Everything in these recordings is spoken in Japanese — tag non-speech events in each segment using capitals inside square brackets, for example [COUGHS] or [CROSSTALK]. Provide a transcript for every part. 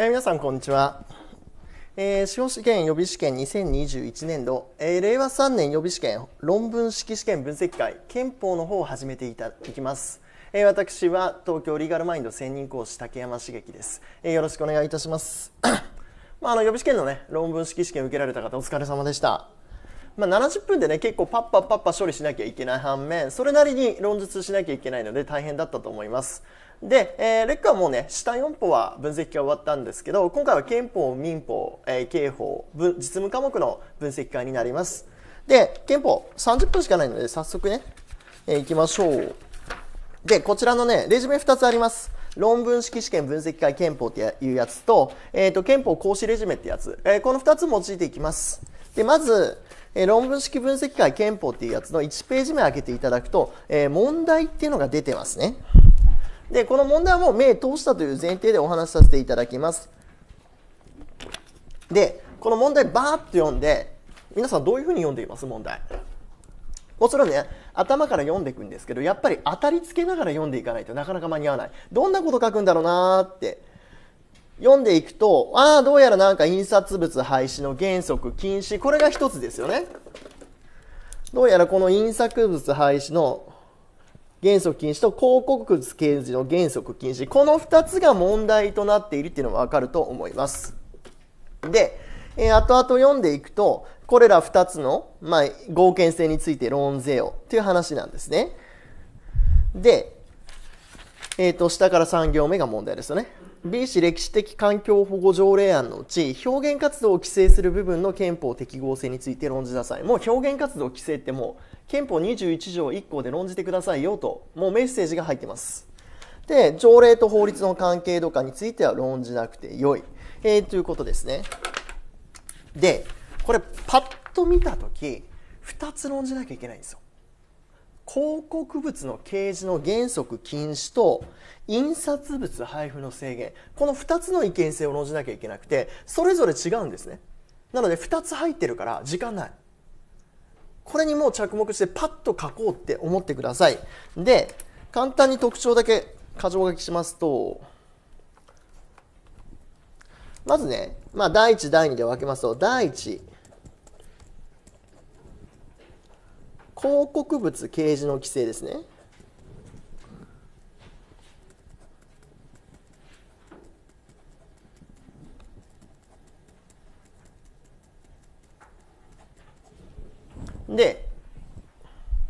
えー、皆さんこんにちは、えー、司法試験予備試験2021年度、えー、令和3年予備試験論文式試験分析会憲法の方を始めていただきます、えー、私は東京リーガルマインド専任講師竹山茂樹です、えー、よろしくお願いいたします [COUGHS] まあ、あの予備試験のね論文式試験受けられた方お疲れ様でしたまあ、70分でね結構パッパッパッパ処理しなきゃいけない反面それなりに論述しなきゃいけないので大変だったと思いますで、えー、レックはもうね、下4法は分析が終わったんですけど、今回は憲法、民法、えー、刑法、実務科目の分析会になります。で、憲法30分しかないので、早速ね、えー、行きましょう。で、こちらのね、レジュメ2つあります。論文式試験分析会憲法っていうやつと、えっ、ー、と、憲法講師レジュメってやつ、えー、この2つ用いていきます。で、まず、えー、論文式分析会憲法っていうやつの1ページ目開けていただくと、え問題っていうのが出てますね。でこの問題はもう目通したという前提でお話しさせていただきますでこの問題バーッと読んで皆さんどういうふうに読んでいます問題もちろんね頭から読んでいくんですけどやっぱり当たりつけながら読んでいかないとなかなか間に合わないどんなこと書くんだろうなって読んでいくとああどうやらなんか印刷物廃止の原則禁止これが一つですよねどうやらこの印刷物廃止の原則禁止と広告物掲示の原則禁止この2つが問題となっているっていうのが分かると思いますで、えー、後々読んでいくとこれら2つの、まあ、合憲性について論ぜよていう話なんですねで、えーと下から3行目が問題ですよね B 氏歴史的環境保護条例案のうち表現活動を規制する部分の憲法適合性について論じなさいもう表現活動規制ってもう憲法21条1項で論じてくださいよともうメッセージが入ってますで条例と法律の関係とかについては論じなくてよい、えー、ということですねでこれパッと見た時2つ論じなきゃいけないんですよ広告物の掲示の原則禁止と印刷物配布の制限この2つの意見性を論じなきゃいけなくてそれぞれ違うんですねなので2つ入ってるから時間ないこれにもう着目してパッと書こうって思ってください。で、簡単に特徴だけ箇条書きしますと、まずね、まあ、第1、第2で分けますと、第1、広告物掲示の規制ですね。で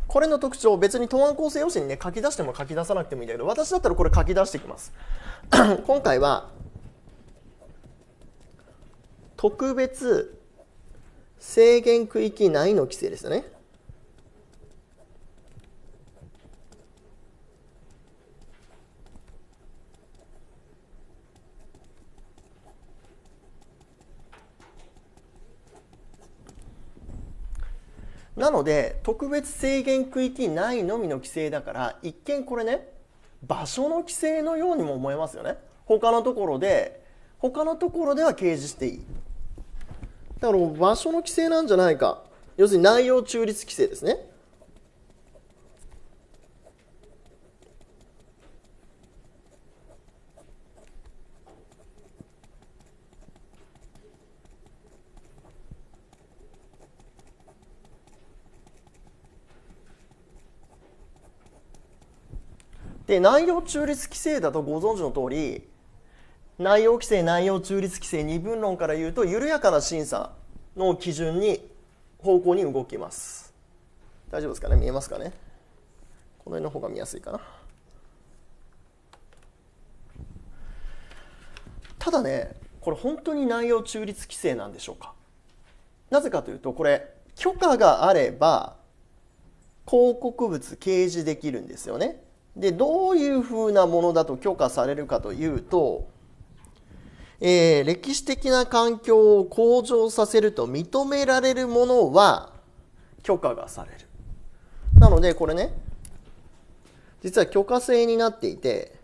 これの特徴別に答案構成用紙にね書き出しても書き出さなくてもいいんだけど私だったらこれ書き出していきます [CLEARS THROAT] 今回は特別制限区域内の規制ですよねなので特別制限区域内のみの規制だから一見これね場所の規制のようにも思えますよね他のところで他のところでは掲示していいだから場所の規制なんじゃないか要するに内容中立規制ですねで内容中立規制だとご存知の通り内容規制内容中立規制二分論から言うと緩やかな審査の基準に方向に動きます大丈夫ですかね見えますかねこの辺の方が見やすいかなただねこれ本当に内容中立規制なんでしょうかなぜかというとこれ許可があれば広告物掲示できるんですよねでどういうふうなものだと許可されるかというと、えー、歴史的な環境を向上させると認められるものは許可がされる。なのでこれね実は許可制になっていて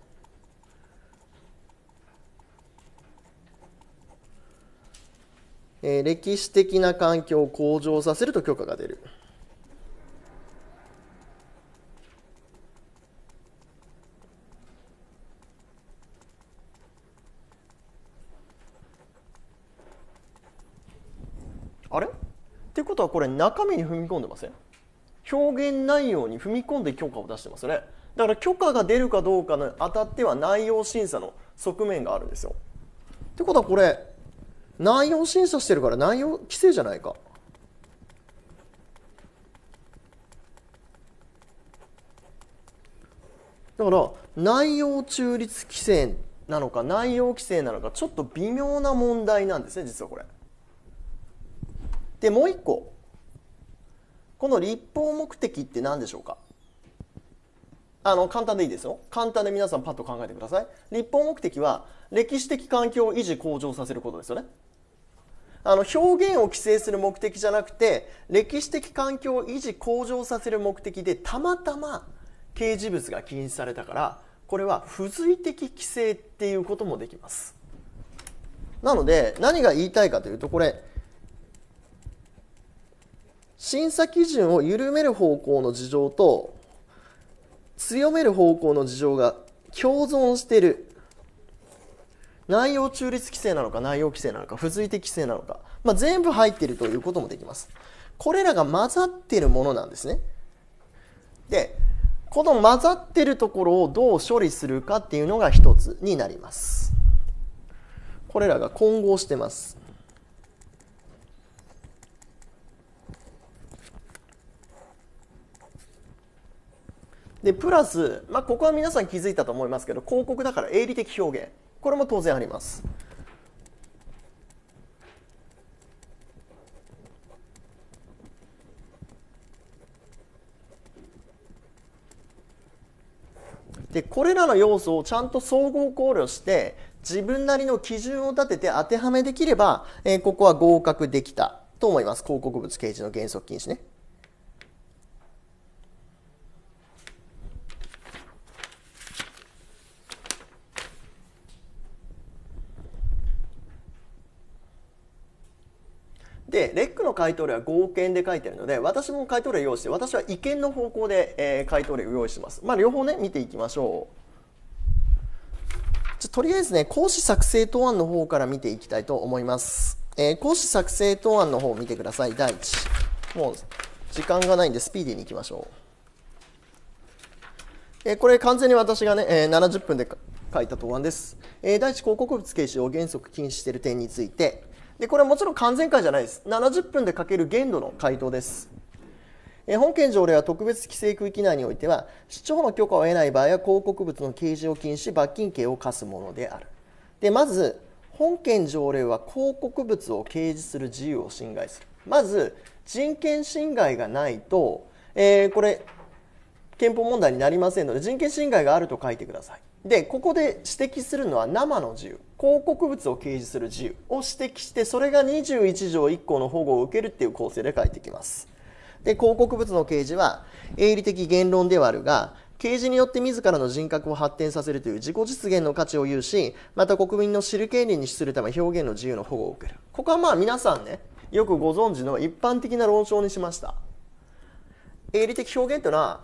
えー、歴史的な環境を向上させると許可が出る。あれってことはこれ中身に踏み込んでません表現内容に踏み込んで許可を出してますよねだから許可が出るかどうかに当たっては内容審査の側面があるんですよってことはこれ内容審査してるから内容規制じゃないかだから内容中立規制なのか内容規制なのかちょっと微妙な問題なんですね実はこれ。でもう一個この立法目的って何でしょうかあの簡単でいいですよ簡単で皆さんパッと考えてください立法目的は歴史的環境を維持向上させることですよねあの表現を規制する目的じゃなくて歴史的環境を維持向上させる目的でたまたま掲示物が禁止されたからこれは付随的規制っていうこともできますなので何が言いたいかというとこれ審査基準を緩める方向の事情と強める方向の事情が共存してる内容中立規制なのか内容規制なのか付随的規制なのか、まあ、全部入ってるということもできますこれらが混ざってるものなんですねでこの混ざってるところをどう処理するかっていうのが一つになりますこれらが混合してますでプラス、まあ、ここは皆さん気づいたと思いますけど広告だから営利的表現これも当然あります。でこれらの要素をちゃんと総合考慮して自分なりの基準を立てて当てはめできれば、えー、ここは合格できたと思います広告物掲示の原則禁止ね。回答例は合憲で書いてるので私も回答例用意して私は違憲の方向で、えー、回答例を用意してます。まあ、両方ね見ていきましょう。とりあえずね、講師作成答案の方から見ていきたいと思います。えー、講師作成答案の方を見てください。第一。もう時間がないんでスピーディーにいきましょう。えこれ完全に私がね、え70分で書いた答案です。え第一、広告物形式を原則禁止している点について、でこれはもちろん完全解じゃないです70分でかける限度の回答です本件条例は特別規制区域内においては市長の許可を得ない場合は広告物の掲示を禁止罰金刑を科すものであるでまず本件条例は広告物を掲示する自由を侵害するまず人権侵害がないと、えー、これ憲法問題になりませんので人権侵害があると書いてくださいでここで指摘するのは生の自由広告物を掲示する自由を指摘してそれが21条1項の保護を受けるっていう構成で書いてきますで広告物の掲示は営利的言論ではあるが掲示によって自らの人格を発展させるという自己実現の価値を有しまた国民の知る権利に資するため表現の自由の保護を受けるここはまあ皆さんねよくご存知の一般的な論証にしました営利的表現というのは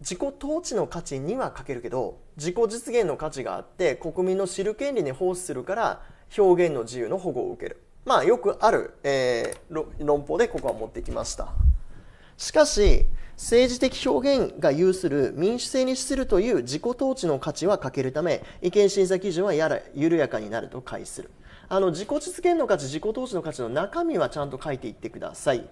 自己統治の価値には欠けるけど自己実現の価値があって国民の知る権利に奉仕するから表現の自由の保護を受けるまあよくある、えー、論法でここは持ってきましたしかし政治的表現が有する民主制に資するという自己統治の価値は欠けるため意見審査基準はやら緩やかになると解するあの自己実現の価値自己統治の価値の中身はちゃんと書いていってください、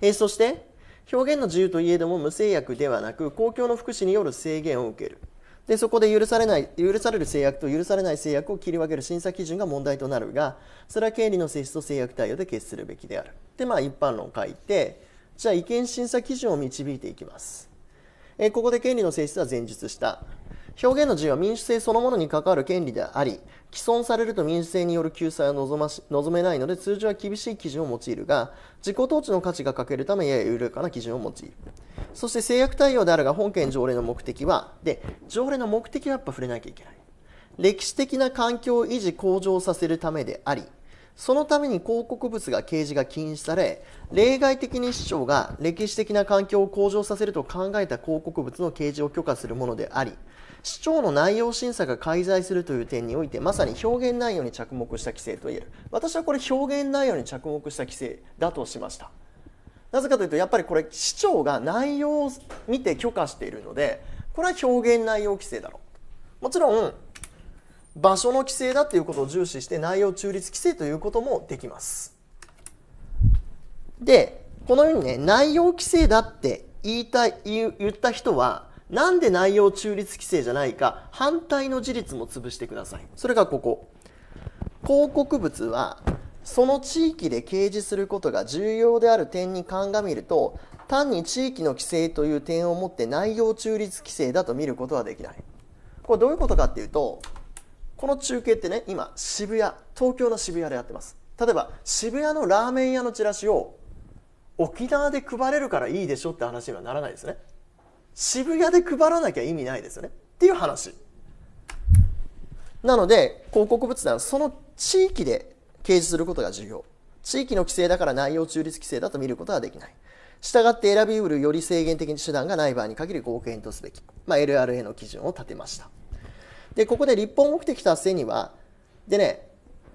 えー、そして表現の自由といえども無制約ではなく公共の福祉による制限を受けるでそこで許されない許される制約と許されない制約を切り分ける審査基準が問題となるがそれは権利の性質と制約対応で決するべきであるでまあ一般論を書いてじゃあ意見審査基準を導いていきますえここで権利の性質は前述した表現の自由は民主性そのものに関わる権利であり、既存されると民主性による救済を望まし望めないので、通常は厳しい基準を用いるが、自己統治の価値が欠けるため、やや緩やかな基準を用いる。そして制約対応であるが、本件条例の目的は、で、条例の目的はやっぱ触れなきゃいけない。歴史的な環境を維持向上させるためであり、そのために広告物が掲示が禁止され例外的に市長が歴史的な環境を向上させると考えた広告物の掲示を許可するものであり市長の内容審査が介在するという点においてまさに表現内容に着目した規制といえる私はこれ表現内容に着目した規制だとしましたなぜかというとやっぱりこれ市長が内容を見て許可しているのでこれは表現内容規制だろうもちろん場所の規制だっていうことを重視して内容中立規制ということもできます。で、このようにね、内容規制だって言いたい、言った人は、なんで内容中立規制じゃないか、反対の事実も潰してください。それがここ。広告物は、その地域で掲示することが重要である点に鑑みると、単に地域の規制という点をもって内容中立規制だと見ることはできない。これどういうことかっていうと、この中継ってね今渋谷東京の渋谷でやってます例えば渋谷のラーメン屋のチラシを沖縄で配れるからいいでしょって話にはならないですね渋谷で配らなきゃ意味ないですよねっていう話なので広告物団はその地域で掲示することが重要地域の規制だから内容中立規制だと見ることはできない従って選びうるより制限的な手段がない場合に限り合憲とすべき、まあ、LRA の基準を立てましたで、ここで立法目的達成には、でね、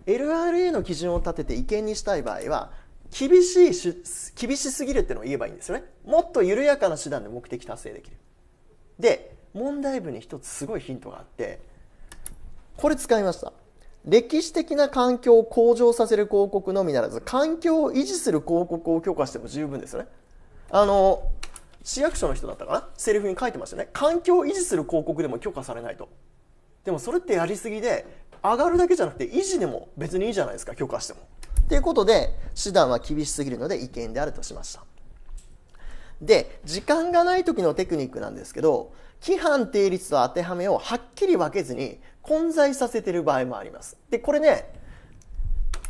LRA の基準を立てて違憲にしたい場合は、厳しいし、厳しすぎるってのを言えばいいんですよね。もっと緩やかな手段で目的達成できる。で、問題文に一つすごいヒントがあって、これ使いました。歴史的な環境を向上させる広告のみならず、環境を維持する広告を強化しても十分ですよね。あの、市役所の人だったかなセリフに書いてましたね。環境を維持する広告でも許可されないと。でもそれってやりすぎで上がるだけじゃなくて維持でも別にいいじゃないですか許可しても。ということで手段は厳しすぎるので違憲であるとしました。で時間がない時のテクニックなんですけど規範定律と当てはめをはっきり分けずに混在させてる場合もあります。でこれね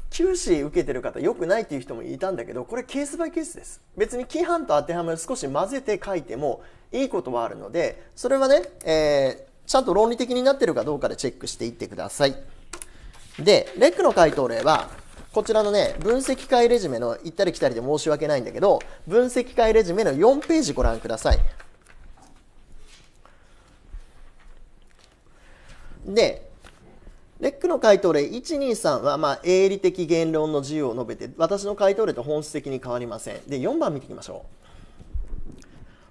休止受けてる方良くないっていう人もいたんだけどこれケースバイケースです別に規範と当てはめを少し混ぜて書いてもいいことはあるのでそれはね、えちゃんと論理的になってるかどうかでチェックしていってください。で、レックの回答例は、こちらのね、分析会レジュメの行ったり来たりで申し訳ないんだけど、分析会レジュメの4ページご覧ください。で、レックの回答例123は、まあ、営利的言論の自由を述べて、私の回答例と本質的に変わりません。で、4番見ていきましょう。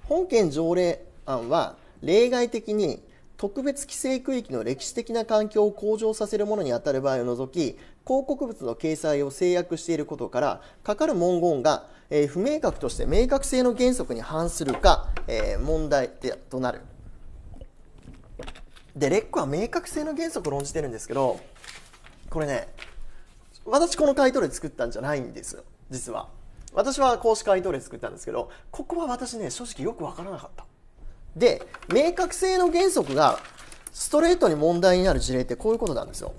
本件条例案は、例外的に特別規制区域の歴史的な環境を向上させるものにあたる場合を除き広告物の掲載を制約していることからかかる文言が、えー、不明確として明確性の原則に反するか、えー、問題となるでレックは明確性の原則を論じてるんですけどこれね私この回答例作ったんじゃないんです実は私は公式回答例作ったんですけどここは私ね正直よく分からなかったで、明確性の原則がストレートに問題になる事例ってこういうことなんですよ。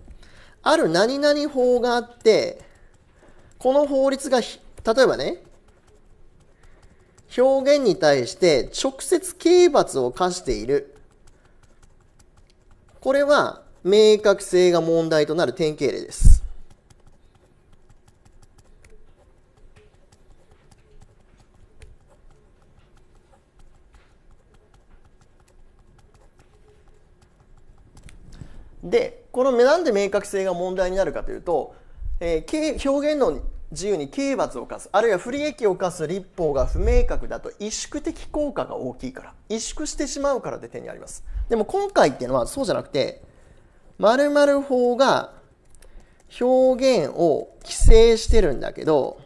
ある何々法があって、この法律が、例えばね、表現に対して直接刑罰を課している。これは明確性が問題となる典型例です。でこのなんで明確性が問題になるかというと、えー、表現の自由に刑罰を課すあるいは不利益を課す立法が不明確だと萎縮的効果が大きいから萎縮してしまうからって点にありますでも今回っていうのはそうじゃなくて○○法が表現を規制してるんだけど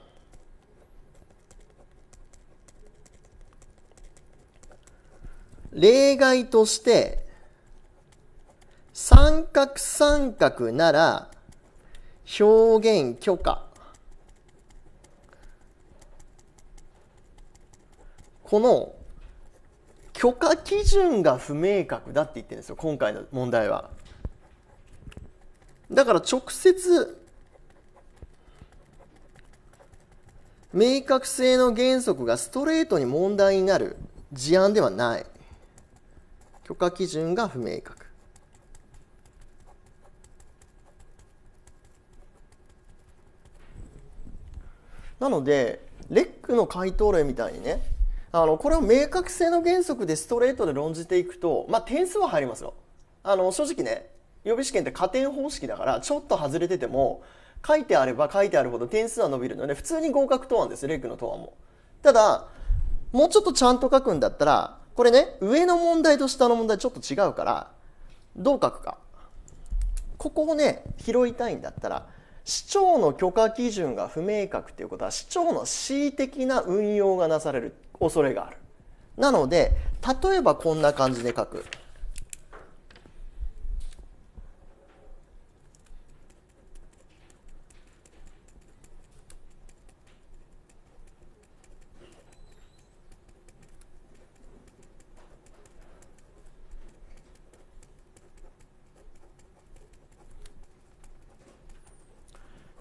例外として三角三角なら表現許可。この許可基準が不明確だって言ってるんですよ、今回の問題は。だから直接明確性の原則がストレートに問題になる事案ではない。許可基準が不明確。なのでレックの回答例みたいにねあのこれを明確性の原則でストレートで論じていくと、まあ、点数は入りますよ。あの正直ね予備試験って加点方式だからちょっと外れてても書いてあれば書いてあるほど点数は伸びるので普通に合格答案ですレックの答案も。ただもうちょっとちゃんと書くんだったらこれね上の問題と下の問題ちょっと違うからどう書くかここをね拾いたいんだったら市長の許可基準が不明確ということは市長の恣意的な運用がなされる恐れがあるなので例えばこんな感じで書く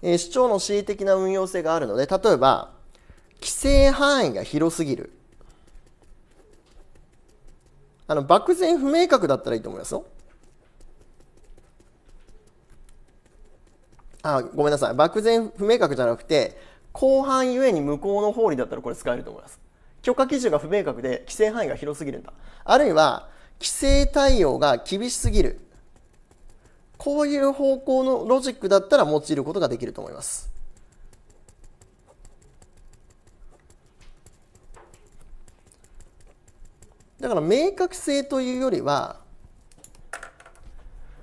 えー、主張の恣意的な運用性があるので、例えば、規制範囲が広すぎる。あの、漠然不明確だったらいいと思いますよ。あ、ごめんなさい。漠然不明確じゃなくて、後半ゆえに向こうの法理だったらこれ使えると思います。許可基準が不明確で規制範囲が広すぎるんだ。あるいは、規制対応が厳しすぎる。こういう方向のロジックだったら用いることができると思います。だから明確性というよりは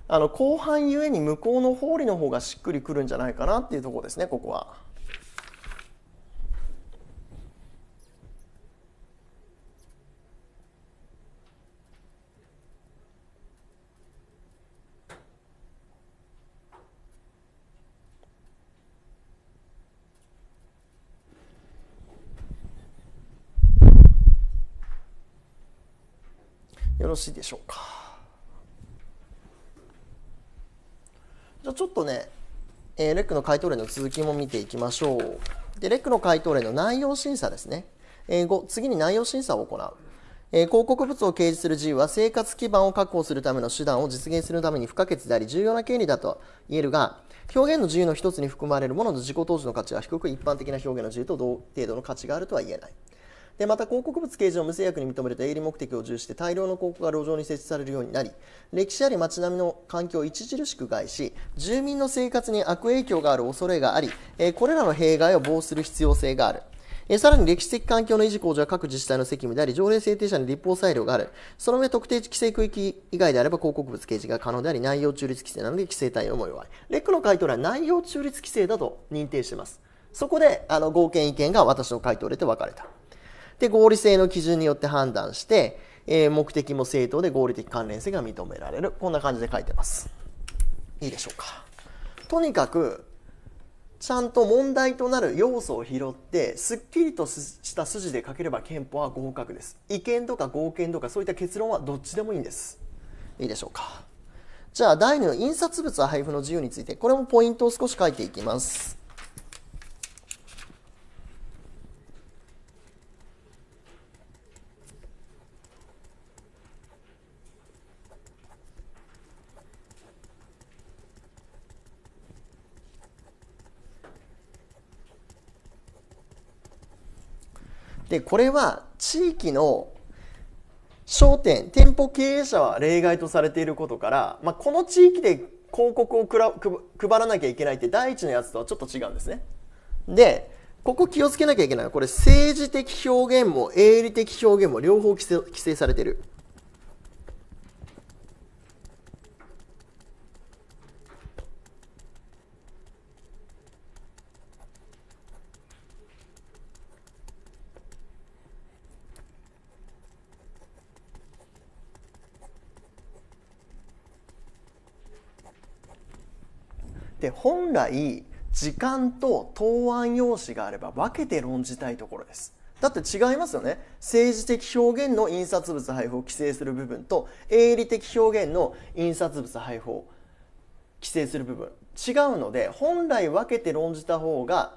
あの後半ゆえに向こうの法理の方がしっくりくるんじゃないかなっていうところですねここは。よろしいでしょうかじゃあちょっとね、えー、レックの回答例の続きも見ていきましょうでレックの回答例の内容審査ですね、え5次に内容審査を行うえ広告物を掲示する自由は生活基盤を確保するための手段を実現するために不可欠であり重要な権利だと言えるが表現の自由の一つに含まれるものの自己投資の価値は低く一般的な表現の自由と同程度の価値があるとは言えない。でまた広告物掲示を無制約に認めると営利目的を重視して大量の広告が路上に設置されるようになり歴史あり街並みの環境を著しく害し住民の生活に悪影響がある恐れがあり、これらの弊害を防止する必要性があるさらに歴史的環境の維持向上は各自治体の責務であり、条例制定者に立法裁量がある。その上、特定規制区域以外であれば広告物掲示が可能であり、内容中立規制なので規制対応も弱い。レックの回答では内容中立規制だと認定しています。そこで、あの、合憲意見が私の回答で分かれた。で、合理性の基準によって判断して、えー、目的も正当で合理的関連性が認められる。こんな感じで書いてます。いいでしょうか。とにかく、ちゃんと問題となる要素を拾ってすっきりとした筋で書ければ憲法は合格です違憲とか合憲とかそういった結論はどっちでもいいんですいいでしょうかじゃあ第2の印刷物配布の自由についてこれもポイントを少し書いていきますで、これは地域の商店、店舗経営者は例外とされていることから、まあ、この地域で広告をくら配らなきゃいけないって第一のやつとはちょっと違うんですね。で、ここ気をつけなきゃいけない。これ政治的表現も営利的表現も両方規制規制されてる。で本来時間と答案用紙があれば分けて論じたいところですだって違いますよね政治的表現の印刷物配布を規制する部分と営利的表現の印刷物配布を規制する部分違うので本来分けて論じた方が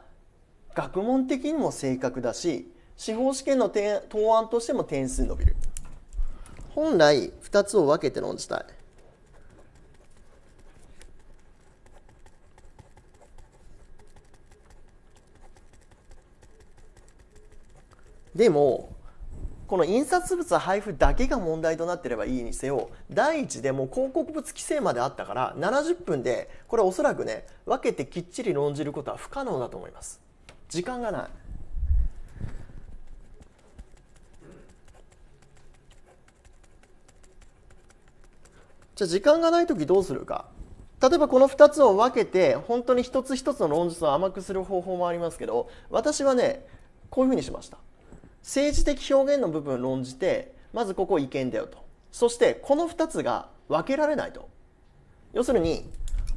学問的にも正確だし司法試験の答案としても点数伸びる本来2つを分けて論じたいでもこの印刷物配布だけが問題となってればいいにせよ第一でも広告物規制まであったから70分でこれおそらくね分けてきっちり論じることは不可能だと思います時間がないじゃあ時間がない時どうするか例えばこの2つを分けて本当に一つ一つの論述を甘くする方法もありますけど私はねこういうふうにしました政治的表現の部分を論じてまずここ違憲だよとそしてこの2つが分けられないと要するに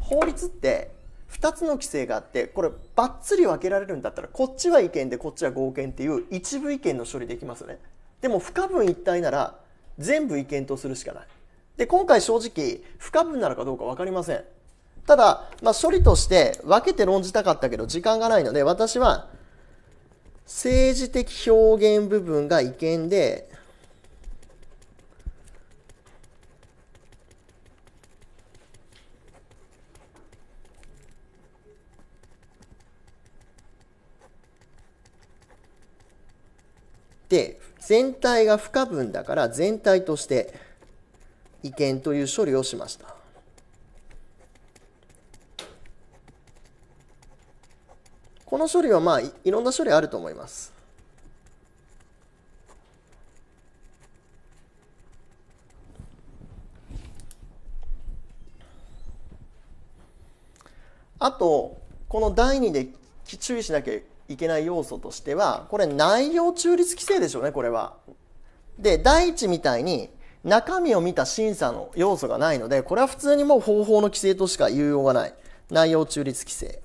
法律って2つの規制があってこればっつり分けられるんだったらこっちは違憲でこっちは合憲っていう一部違憲の処理できますよねでも不可分一体なら全部違憲とするしかないで今回正直不可分なのかどうか分かりませんただ、まあ、処理として分けて論じたかったけど時間がないので私は政治的表現部分が違憲で、で、全体が不可分だから全体として違憲という処理をしました。この処理はまあいろんな処理あると思います。あと、この第2で注意しなきゃいけない要素としては、これ内容中立規制でしょうね、これは。で、第1みたいに中身を見た審査の要素がないので、これは普通にもう方法の規制としか言うようがない。内容中立規制。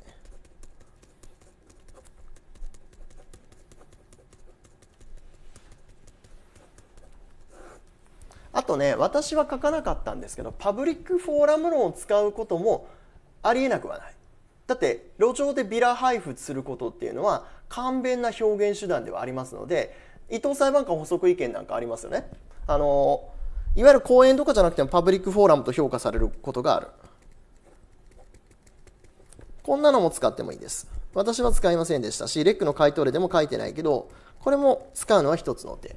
とね私は書かなかったんですけどパブリックフォーラム論を使うこともありえなくはない。だって路上でビラ配布することっていうのは簡便な表現手段ではありますので伊藤裁判官補足意見なんかありますよね。あのいわゆる講演とかじゃなくてもパブリックフォーラムと評価されることがある。こんなのも使ってもいいです。私は使いませんでしたし、レックの回答例でも書いてないけど、これも使うのは一つの手。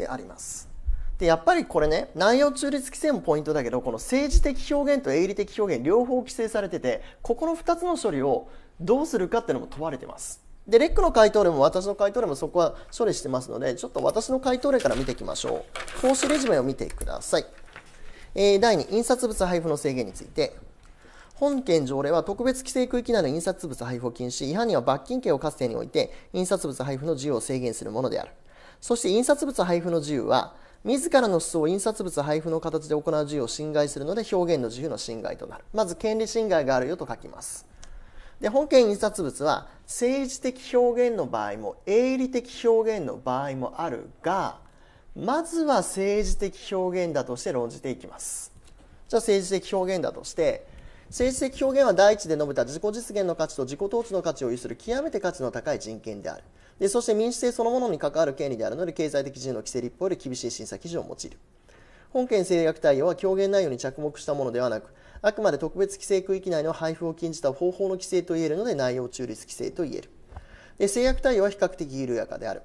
であります。でやっぱりこれね内容中立規制もポイントだけどこの政治的表現と営利的表現両方規制されててここの2つの処理をどうするかっていうのも問われてます。でレックの回答例も私の回答例もそこは処理してますのでちょっと私の回答例から見ていきましょう講師レジュメを見てください、えー、第2印刷物配布の制限について本件条例は特別規制区域内の印刷物配布を禁止違反には罰金刑を科す点において印刷物配布の自由を制限するものであるそして印刷物配布の自由は自らの思想を印刷物配布の形で行う自由を侵害するので表現の自由の侵害となるまず権利侵害があるよと書きますで本件印刷物は政治的表現の場合も営利的表現の場合もあるがまずは政治的表現だとして論じていきますじゃあ政治的表現だとして政治的表現は第一で述べた自己実現の価値と自己統治の価値を有する極めて価値の高い人権であるでそして民主制そのものに関わる権利であるので経済的自由の規制立法より厳しい審査基準を用いる本件制約対応は狂言内容に着目したものではなくあくまで特別規制区域内の配布を禁じた方法の規制といえるので内容中立規制といえるで制約対応は比較的緩やかである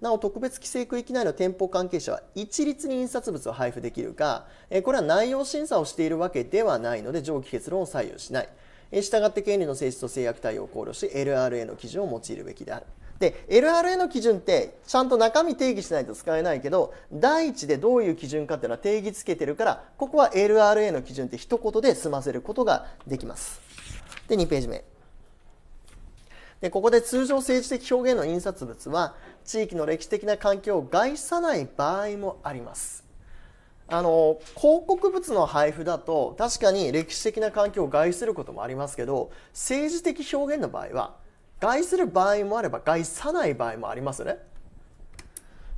なお特別規制区域内の店舗関係者は一律に印刷物を配布できるがこれは内容審査をしているわけではないので上記結論を左右しないしたがって権利の性質と制約対応を考慮し LRA の基準を用いるべきであるで LRA の基準ってちゃんと中身定義しないと使えないけど第一でどういう基準かっていうのは定義つけてるからここは LRA の基準って一言で済ませることができます。で2ページ目。でここで通常政治的表現の印刷物は地域の歴史的な環境を害さない場合もあります。あの広告物の配布だと確かに歴史的な環境を害することもありますけど政治的表現の場合は害する場合もあれば害さない場合もありますね。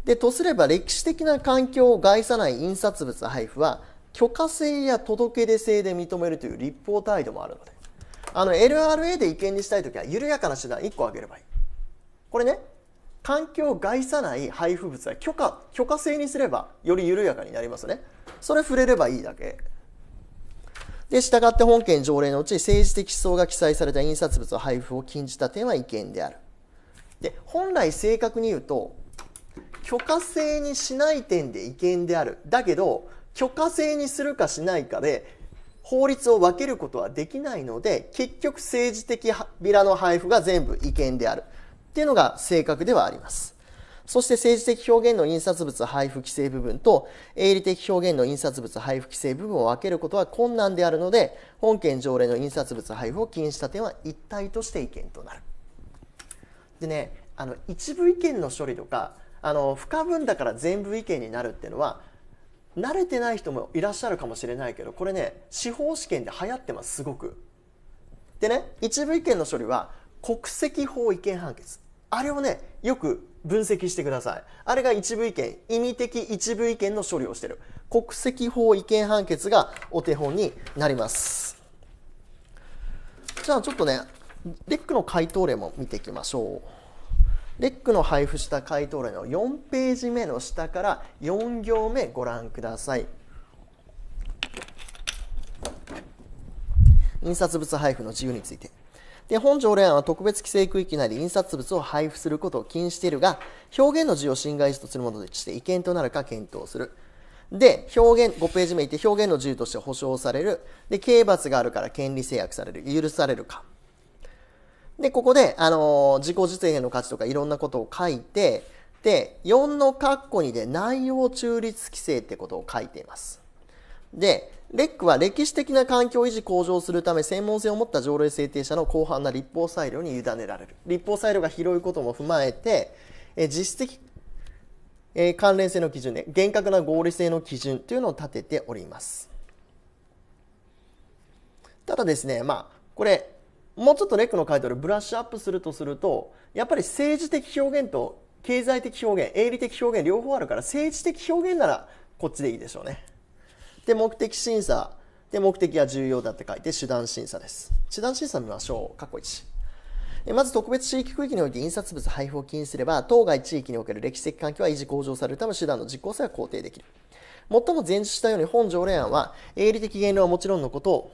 で、とすれば歴史的な環境を害さない印刷物配布は許可制や届け出制で認めるという立法態度もあるのであの LRA で違憲にしたい時は緩やかな手段1個挙げればいい。これね環境を害さない配布物は許可許可制にすればより緩やかになりますね。それ触れればいいだけで、従って本件条例のうち政治的思想が記載された印刷物を配布を禁じた点は違憲である。で、本来正確に言うと、許可制にしない点で違憲である。だけど、許可制にするかしないかで、法律を分けることはできないので、結局政治的ビラの配布が全部違憲である。っていうのが正確ではあります。そして政治的表現の印刷物配布規制部分と営利的表現の印刷物配布規制部分を分けることは困難であるので、本件条例の印刷物配布を禁止した点は一体として意見となる。でね、あの一部意見の処理とか、あの不可分だから全部意見になるっていうのは、慣れてない人もいらっしゃるかもしれないけど、これね、司法試験で流行ってます、すごく。でね、一部意見の処理は国籍法違憲判決。あれをね、よく分析してください。あれが一部意見意味的一部意見の処理をしている。国籍法違憲判決がお手本になります。じゃあちょっとね、レックの回答例も見ていきましょう。レックの配布した回答例の4ページ目の下から4行目ご覧ください。印刷物配布の自由について。で本条例案は特別規制区域内で印刷物を配布することを禁止しているが表現の自由を侵害とするものとして違憲となるか検討するで表現5ページ目いって表現の自由として保障されるで刑罰があるから権利制約される許されるかでここで、あのー、自己実現の価値とかいろんなことを書いてで4の括弧にで内容中立規制ってことを書いていますでレックは歴史的な環境維持向上するため専門性を持った条例制定者の広範な立法裁量に委ねられる。立法裁量が広いことも踏まえて、え実質的、え関連性の基準で、厳格な合理性の基準というのを立てております。ただですね、まあ、これ、もうちょっとレックの回答でブラッシュアップするとすると、やっぱり政治的表現と経済的表現、営利的表現両方あるから、政治的表現ならこっちでいいでしょうね。で、目的審査。で、目的が重要だって書いて、手段審査です。手段審査見ましょう。過去1。まず特別地域区域において印刷物配布を禁止すれば、当該地域における歴史的環境は維持向上されるため手段の実効性は肯定できる。最も前述したように本条例案は、営利的言論はもちろんのことを、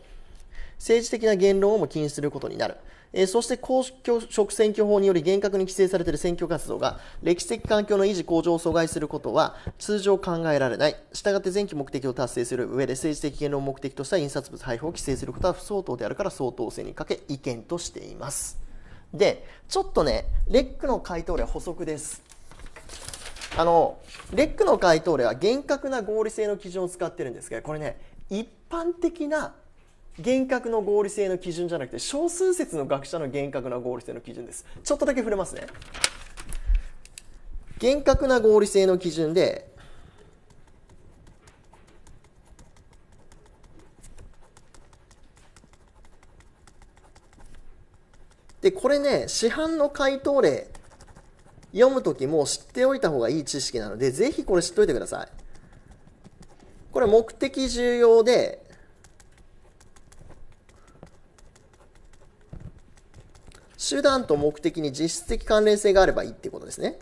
政治的な言論をも禁止することになる。えそして公職選挙法により厳格に規制されている選挙活動が歴史的環境の維持向上を阻害することは通常考えられない。したがって前期目的を達成する上で政治的言論を目的とした印刷物配布を規制することは不相当であるから相当性にかけ意見としています。で、ちょっとね、レックの回答例補足です。あの、レックの回答例は厳格な合理性の基準を使ってるんですが、これね、一般的な厳格の合理性の基準じゃなくて少数説の学者の厳格な合理性の基準です。ちょっとだけ触れますね。厳格な合理性の基準ででこれね市販の回答例読む時も知っておいた方がいい知識なのでぜひこれ知っておいてくださいこれ目的重要で手段と目的に実質的関連性があればいいってことですね。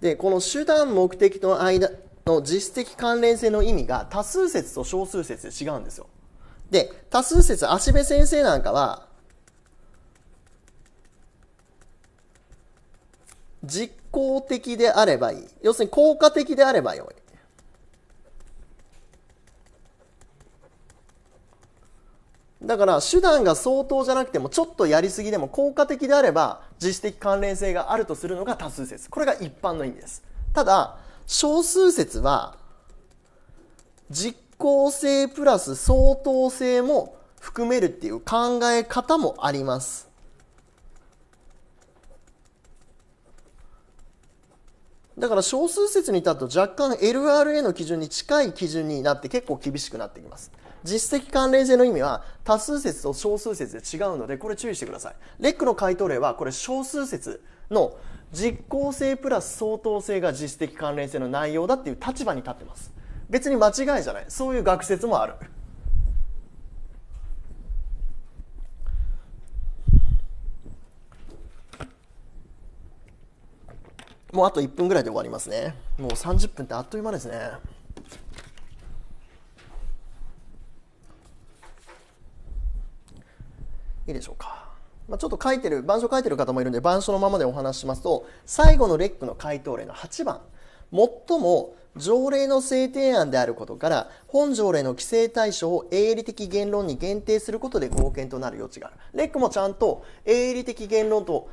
で、この手段目的の間の実質的関連性の意味が多数説と少数説で違うんですよ。で、多数説、足部先生なんかは、実効的であればいい。要するに効果的であればよい。だから手段が相当じゃなくてもちょっとやりすぎでも効果的であれば実質的関連性があるとするのが多数説これが一般の意味ですただ少数説は実効性プラス相当性も含めるっていう考え方もありますだから少数説に至ると若干 LRA の基準に近い基準になって結構厳しくなってきます。実績関連性の意味は多数説と少数説で違うのでこれ注意してください。レックの回答例はこれ少数説の実効性プラス相当性が実績関連性の内容だっていう立場に立ってます。別に間違いじゃない。そういう学説もある。もうあと1分ぐらいで終わりますねもう30分ってあっという間ですねいいでしょうか、まあ、ちょっと書いてる板書書いてる方もいるんで板書のままでお話しますと最後のレックの回答例の8番最も条例の制定案であることから本条例の規制対象を営利的言論に限定することで合憲となる余地があるレックもちゃんと営利的言論と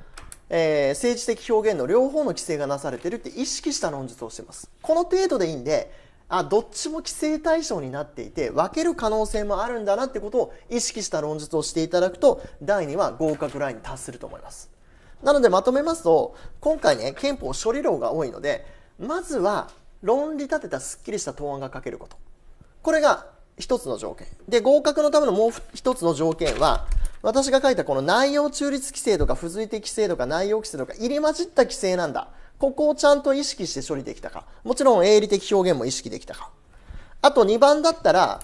えー、政治的表現の両方の規制がなされてるって意識した論述をしてます。この程度でいいんで、あ、どっちも規制対象になっていて、分ける可能性もあるんだなってことを意識した論述をしていただくと、第2は合格ラインに達すると思います。なのでまとめますと、今回ね、憲法処理論が多いので、まずは論理立てたすっきりした答案が書けること。これが一つの条件。で、合格のためのもう一つの条件は、私が書いたこの内容中立規制とか付随的規制とか内容規制とか入り混じった規制なんだ。ここをちゃんと意識して処理できたか。もちろん営利的表現も意識できたか。あと2番だったら、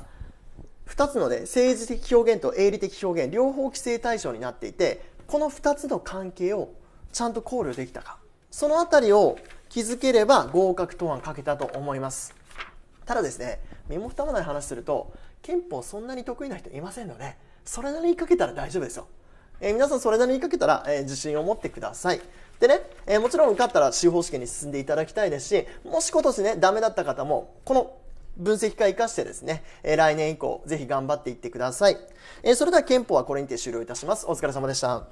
2つので政治的表現と営利的表現両方規制対象になっていてこの2つの関係をちゃんと考慮できたかその辺りを気づければ合格答案書けたと思いますただですね身も蓋もない話すると憲法そんなに得意な人いませんので、ね、それなりにかけたら大丈夫ですよ。えー、皆さんそれなりにかけたら、えー、自信を持ってください。でね、えー、もちろん受かったら司法試験に進んでいただきたいですし、もし今年ね、ダメだった方も、この分析会活かしてですね、え来年以降、ぜひ頑張っていってください。えそれでは憲法はこれにて終了いたします。お疲れ様でした。